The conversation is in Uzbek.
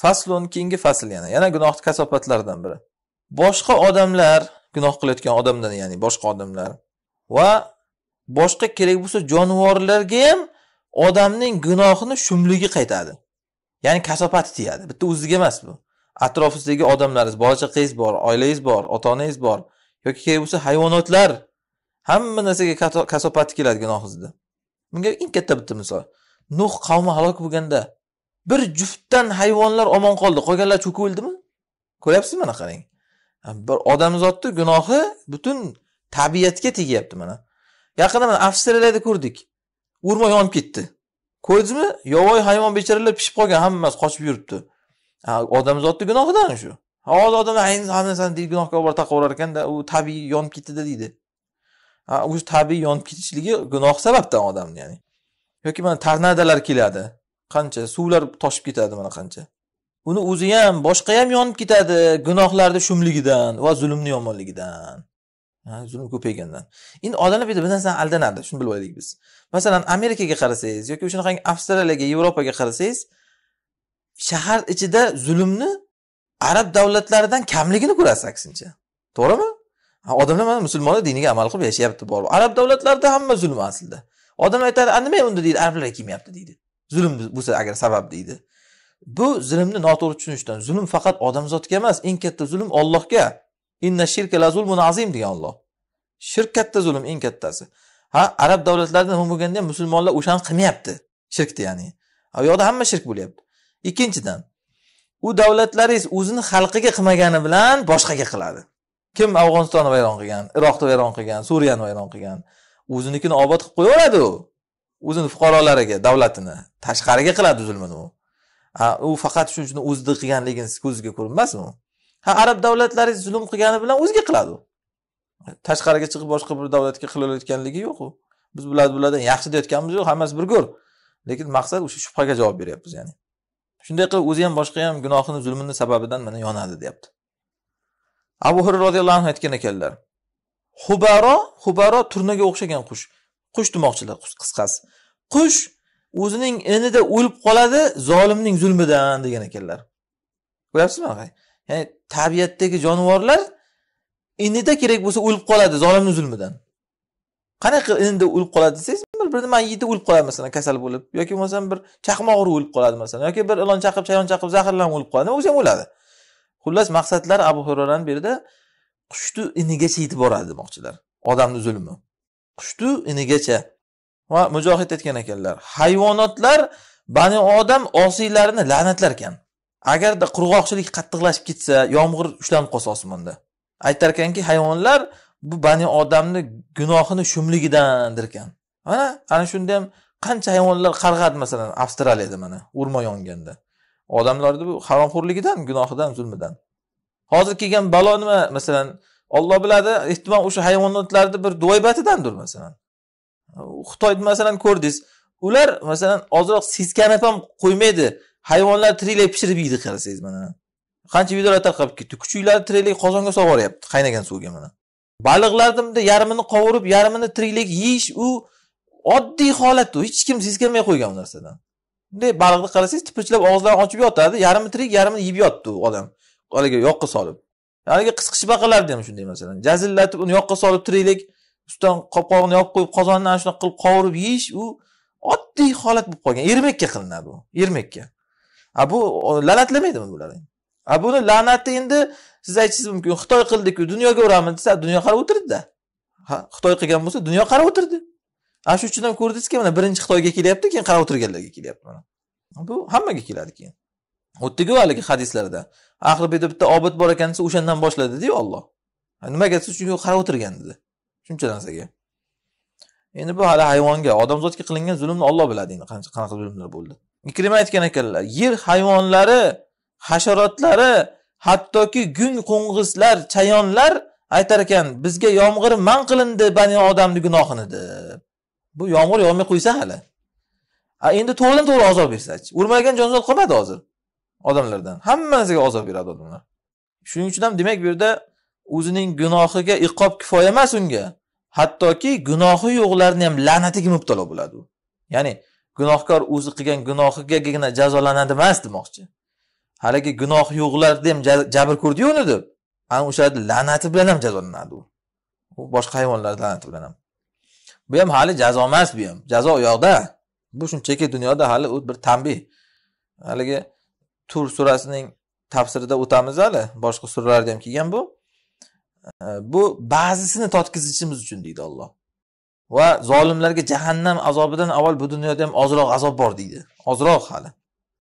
faslun keyingi fasl yana yana gunohni kasofatlaridan biri boshqa odamlar gunoh qilayotgan odamdan ya'ni boshqa odamlar va boshqa kerak bo'lsa jonivorlarga ham odamning gunohini shumligi qaytadi ya'ni kasofati tiyadi bitta o'ziga emas bu atrofingizdagi odamlaringiz bola chaqangiz bor oilangiz bor ota onangiz bor yoki kerak bo'lsa hayvonotlar hamma narsaga kasofati keladi gunohingizda bunga eng katta bitta misol nuh qavmi halok bo'lganda bir juftdan hayvonlar omon qoldi qolganlar cho'kib o'ldimi ko'ryapsizmi mana qarang bir odamzodni gunohi butun tabiatga tegyapti mana yaqinda mana avstraliyada ko'rdik o'rmon yonib ketdi ko'rdingizmi yovvoyi hayvon bechoralar pishib qolgan hammasi qochib yuribdi odamzodni gunohidan shu hozir odamlar hammasini deydi gunohga olib taqaverar ekanda u tabiiy yonib ketdida deydi o'sha tabiiy yonib ketishligi gunoh sababdan odamni ya'ni yoki mana tornadolar keladi qancha suvlar toshib ketadi mana qancha uni o'zi ham boshqa ham yonib ketadi gunohlarni shumligidan va zulmni yomonligidan zulm ko'paygandan endi odamlar bu yerda bir narsani aldanadi shuni bilib olaylik biz masalan amerikaga qarasangiz yoki shunaqangi avstraliyaga yevropaga qarasangiz shahar ichida zulmni arab davlatlaridan kamligini ko'rasiz aksincha to'g'rimi odamlar mana musulmonlar diniga amal qilib yashayapti borib arab davlatlarida hamma zulm aslida odam aytadi a nima unda deydi arablar kelmayapti deydi zulm bo'lsa agar sabab deydi bu zulmni noto'g'ri tushunishdan zulm faqat odamzodga emas eng katta zulm ollohga inna shirka la zulmun azim degan olloh shirk katta zulm eng kattasi ha arab davlatlarida nima bo'lganda ham musulmonlar o'shani qilmayapti shirkni ya'ni u yoqda hamma shirk bo'lyapti ikkinchidan u davlatlaringiz o'zini xalqiga qilmagani bilan boshqaga qiladi kim afg'onistonni vayron qilgan iroqni vayron qilgan suriyani vayron qilgan o'zinikini obod qilib qo'yaveradi u o'zini fuqarolariga davlatini tashqariga qiladi zulmini u u faqat shuning uchun o'zida qilganligini ko'zga ko'rinmasmi ha arab davlatlari zulm qilgani bilan o'ziga qiladi u tashqariga chiqib boshqa bir davlatga qilayotganligi yo'q u biz bularni bulardan yaxshi deyotganimiz yo'q hammasi bir go'r lekin maqsad o'sha shubhaga javob beryapmiz ya'ni shunday qilib o'zi ham boshqa ham gunohini zulmini sababidan mana yonadi deyapti abu hurra roziyallohu anhu aytgan ekanlar hubaro hubaro turnaga o'xshagan qush qush demoqchilar qisqasi qush o'zining inida o'lib qoladi zolimning zulmidan degan ekanlar ko'ryapsizmi ya'ni tabiatdagi jonivorlar inida kerak bo'lsa o'lib qoladi zolimni zulmidan qanaqa inida o'lib qoladi desangiz bir nima yeydi o'lib qoladi masalan kasal bo'lib yoki bo'lmasam bir chaqmoq urib o'lib qoladi masalan yoki bir ilon chaqib chayon chaqib zaharlanib o'lib qoladi nima bo'lsa ham o'ladi xullas maqsadlar abu hurorani bu yerda qushni inigacha yetib boradi demoqchilar odamni zulmi qushni inigacha va mujohid aytgan ekanlar hayvonotlar bani odam osiylarini la'natlar ekan agarda qurg'oqchilik qattiqlashib ketsa yomg'ir ushlanib qolsa osmonda aytar ekanki hayvonlar bu bani odamni gunohini shumligidandir ekan mana ana shunda ham qancha hayvonlar qarg'adi masalan avstraliyada mana o'rmon yonganda odamlarni bu haromxo'rligidan gunohidan zulmidan hozir kelgan balo nima masalan Alloh biladi, ehtimol o'sha hayvonotlarni bir duoybatidandir masalan. Xitoyni masalan ko'rdingiz. Ular masalan ozroq seskanib ham qo'ymaydi. Hayvonlar tiriklay pishirib yeydi qarasangiz mana. Qancha videolar tarqalib ketdi. Kuchuklarni tiriklay qozonga solib yuboryapti qaynagan suvga mana. Baliqlarni bunday yarmini qovurib, yarmini tiriklay yeyish u oddiy holat u. Hech kim seskanmay qo'ygan bu narsadan. bunday baliqni qarasangiz tipirchilab og'izlarini ochib yotadi yarmi tirik yarmini yeb yotdi u odam haligi yoqqa solib haligi qisqichbaqalar ham shunday masalan jazillatib uni yoqqa solib turaylik ustidan qopqog'ini yopib qo'yib qozonni ana shunaqa qilib qovurib yeyish u oddiy holat bo'lib qolgan ermakka qilinadi u ermakka a bu la'natlamaydimi bular a buni la'nati endi siz aytishingiz mumkin xitoy qildiku dunyoga uramiz desa dunyo qarab o'tiribdida ha xitoy qilgan bo'lsa dunyo qarab o'tirdi ana shu uchun ham ko'rdingizki mana birinchi xitoyga kelyapti keyin qarab o'tirganlarga kelyapti mana bu hammaga keladi keyin o'tdiku haligi hadislarda ahli buyda bitta obid bor ekan desa o'shandan boshladidiyu olloh nimaga desa chunki u qarab o'tirgan dedi shuncha narsaga endi bu hali hayvonga odamzodga qilingan zulmni olloh biladi endi qancha qanaqa zulmlar bo'ldi ikrima aytgan ekanlar yer hayvonlari hasharotlari hattoki gung qo'ng'izlar chayonlar aytar ekan bizga yomg'ir man qilindi bani odamni gunohini deb bu yomg'ir yog'may qo'ysa hali a endi to'g'ridan to'g'ri azob bersachi urmagan jonzot qolmadi hozir odamlardan hammasiga azob beradi odamlar shuning uchun ham demak bu yerda o'zining gunohiga iqob kifoya emas unga hattoki gunohi yo'qlarni ham la'natiga mubtalo bo'ladi u ya'ni gunohkor o'zi qilgan gunohigagina jazolanadi emas demoqchi haligi gunohi yo'qlarni ham jabr ko'rdiyu uni deb ana o'shani la'nati bilan ham jazolanadi u u boshqa hayvonlarni la'nati bilan ham bu ham hali jazo emas bu ham jazo u yoqda bu shunchaki dunyoda hali u bir tanbeh haligi tur surasining tafsirida o'tamiz hali boshqa suralarda ham kelgan bu bu ba'zisini totkizishimiz uchun deydi olloh va zolimlarga jahannam azobidan avval bu dunyoda ham ozroq azob bor deydi ozroq hali